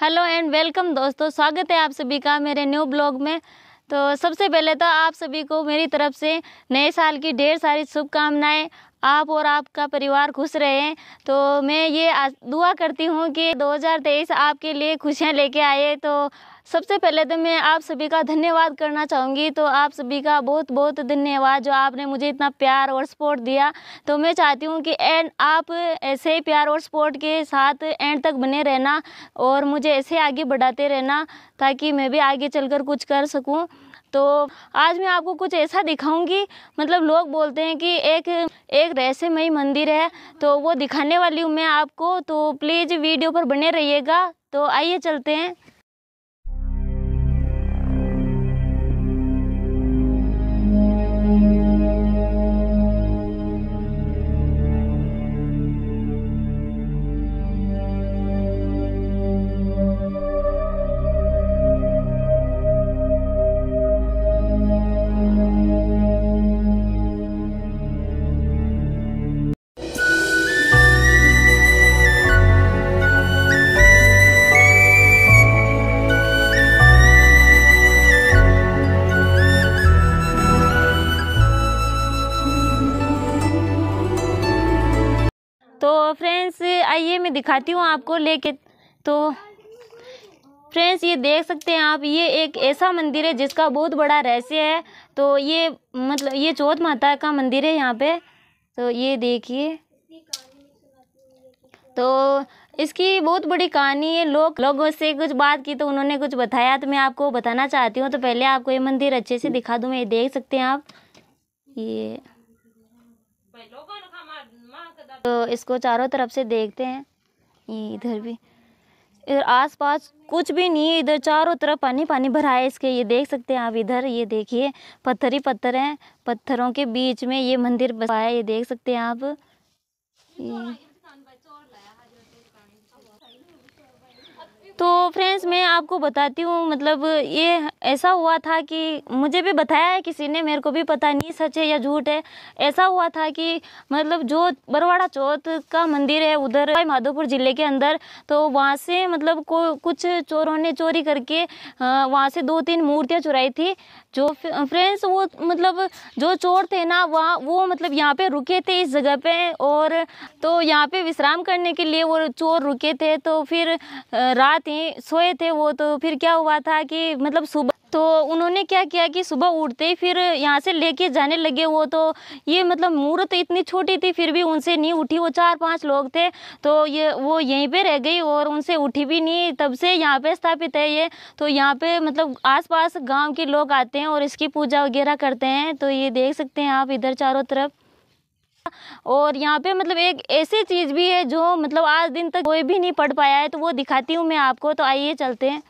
Hello and welcome दोस्तों स्वागत है आप सभी का मेरे न्यू ब्लॉग में तो सबसे पहले तो आप सभी को मेरी तरफ से नए साल की ढेर सारी शुभकामनाएं आप और आपका परिवार खुश रहे तो मैं ये दुआ करती हूँ कि 2023 आपके लिए खुशियाँ लेके आए तो सबसे पहले तो मैं आप सभी का धन्यवाद करना चाहूँगी तो आप सभी का बहुत बहुत धन्यवाद जो आपने मुझे इतना प्यार और सपोर्ट दिया तो मैं चाहती हूँ कि एंड आप ऐसे ही प्यार और सपोर्ट के साथ एंड तक बने रहना और मुझे ऐसे आगे बढ़ाते रहना ताकि मैं भी आगे चलकर कुछ कर सकूँ तो आज मैं आपको कुछ ऐसा दिखाऊंगी मतलब लोग बोलते हैं कि एक एक रहस्यमयी मंदिर है तो वो दिखाने वाली हूँ मैं आपको तो प्लीज़ वीडियो पर बने रहिएगा तो आइए चलते हैं तो फ्रेंड्स आइए मैं दिखाती हूँ आपको लेके तो फ्रेंड्स ये देख सकते हैं आप ये एक ऐसा मंदिर है जिसका बहुत बड़ा रहस्य है तो ये मतलब ये चौथ माता का मंदिर है यहाँ पे तो ये देखिए तो इसकी बहुत बड़ी कहानी है लोग लोगों से कुछ बात की तो उन्होंने कुछ बताया तो मैं आपको बताना चाहती हूँ तो पहले आपको ये मंदिर अच्छे से दिखा दूँ मैं ये देख सकते हैं आप ये तो इसको चारों तरफ से देखते हैं ये इधर भी इधर आसपास कुछ भी नहीं है इधर चारों तरफ पानी पानी भरा है इसके ये देख सकते हैं आप इधर ये देखिए पत्थर ही पत्थर हैं पत्थरों के बीच में ये मंदिर बसा है ये देख सकते हैं आप ये तो फ्रेंड्स मैं आपको बताती हूँ मतलब ये ऐसा हुआ था कि मुझे भी बताया है किसी ने मेरे को भी पता नहीं सच है या झूठ है ऐसा हुआ था कि मतलब जो बरवाड़ा चौथ का मंदिर है उधर माधोपुर ज़िले के अंदर तो वहाँ से मतलब को कुछ चोरों ने चोरी करके वहाँ से दो तीन मूर्तियाँ चुराई थी जो फ्रेंड्स वो मतलब जो चोर थे ना वहाँ वो मतलब यहाँ पर रुके थे इस जगह पर और तो यहाँ पर विश्राम करने के लिए वो चोर रुके थे तो फिर रात थी सोए थे वो तो फिर क्या हुआ था कि मतलब सुबह तो उन्होंने क्या किया कि सुबह उठते ही फिर यहाँ से लेके जाने लगे वो तो ये मतलब मूर्त इतनी छोटी थी फिर भी उनसे नहीं उठी वो चार पांच लोग थे तो ये वो यहीं पे रह गई और उनसे उठी भी नहीं तब से यहाँ पे स्थापित है ये तो यहाँ पे मतलब आसपास गांव के लोग आते हैं और इसकी पूजा वगैरह करते हैं तो ये देख सकते हैं आप इधर चारों तरफ और यहाँ पे मतलब एक ऐसी चीज़ भी है जो मतलब आज दिन तक कोई भी नहीं पढ़ पाया है तो वो दिखाती हूँ मैं आपको तो आइए चलते हैं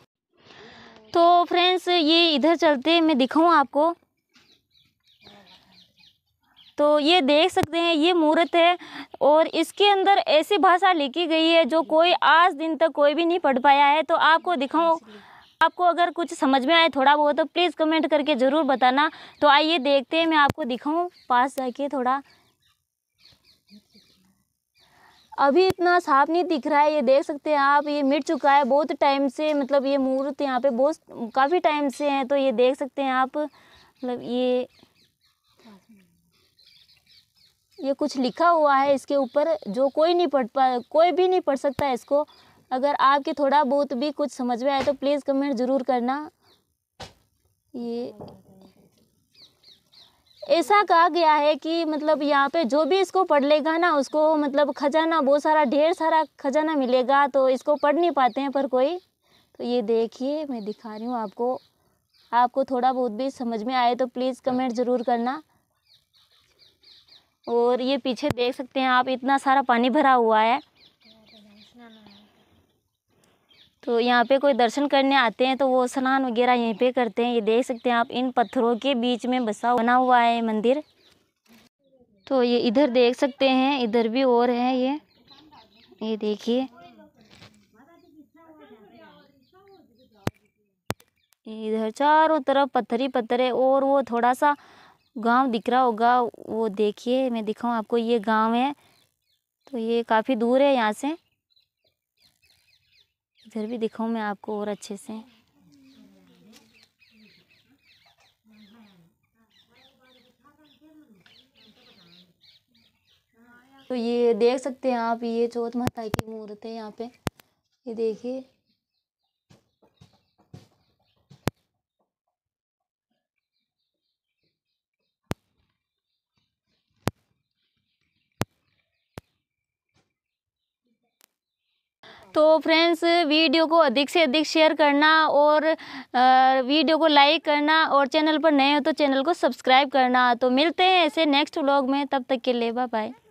तो फ्रेंड्स ये इधर चलते हैं मैं दिखाऊँ आपको तो ये देख सकते हैं ये मूर्त है और इसके अंदर ऐसी भाषा लिखी गई है जो कोई आज दिन तक कोई भी नहीं पढ़ पाया है तो आपको दिखाऊँ आपको अगर कुछ समझ में आए थोड़ा बहुत तो प्लीज़ कमेंट करके ज़रूर बताना तो आइए देखते हैं मैं आपको दिखाऊँ पास जाके थोड़ा अभी इतना साफ नहीं दिख रहा है ये देख सकते हैं आप ये मिट चुका है बहुत टाइम से मतलब ये मुहूर्त यहाँ पे बहुत काफ़ी टाइम से हैं तो ये देख सकते हैं आप मतलब ये ये कुछ लिखा हुआ है इसके ऊपर जो कोई नहीं पढ़ पा कोई भी नहीं पढ़ सकता है इसको अगर आपके थोड़ा बहुत भी कुछ समझ में आए तो प्लीज़ कमेंट ज़रूर करना ये ऐसा कहा गया है कि मतलब यहाँ पे जो भी इसको पढ़ लेगा ना उसको मतलब खजाना बहुत सारा ढेर सारा खजाना मिलेगा तो इसको पढ़ नहीं पाते हैं पर कोई तो ये देखिए मैं दिखा रही हूँ आपको आपको थोड़ा बहुत भी समझ में आए तो प्लीज़ हाँ। कमेंट ज़रूर करना और ये पीछे देख सकते हैं आप इतना सारा पानी भरा हुआ है तो यहाँ पे कोई दर्शन करने आते हैं तो वो स्नान वगैरह यहीं पे करते हैं ये देख सकते हैं आप इन पत्थरों के बीच में बसा बना हुआ है मंदिर तो ये इधर देख सकते हैं इधर भी और है ये ये देखिए इधर चारों तरफ पत्थर ही पत्थर है और वो थोड़ा सा गांव दिख रहा होगा वो देखिए मैं दिखाऊं आपको ये गांव है तो ये काफ़ी दूर है यहाँ से इधर भी दिखाऊं मैं आपको और अच्छे से तो ये देख सकते हैं आप ये चौथ माता की मूर्त है यहाँ पे ये देखिए तो फ्रेंड्स वीडियो को अधिक से अधिक शेयर करना और वीडियो को लाइक करना और चैनल पर नए हो तो चैनल को सब्सक्राइब करना तो मिलते हैं ऐसे नेक्स्ट व्लॉग में तब तक के लिए बाय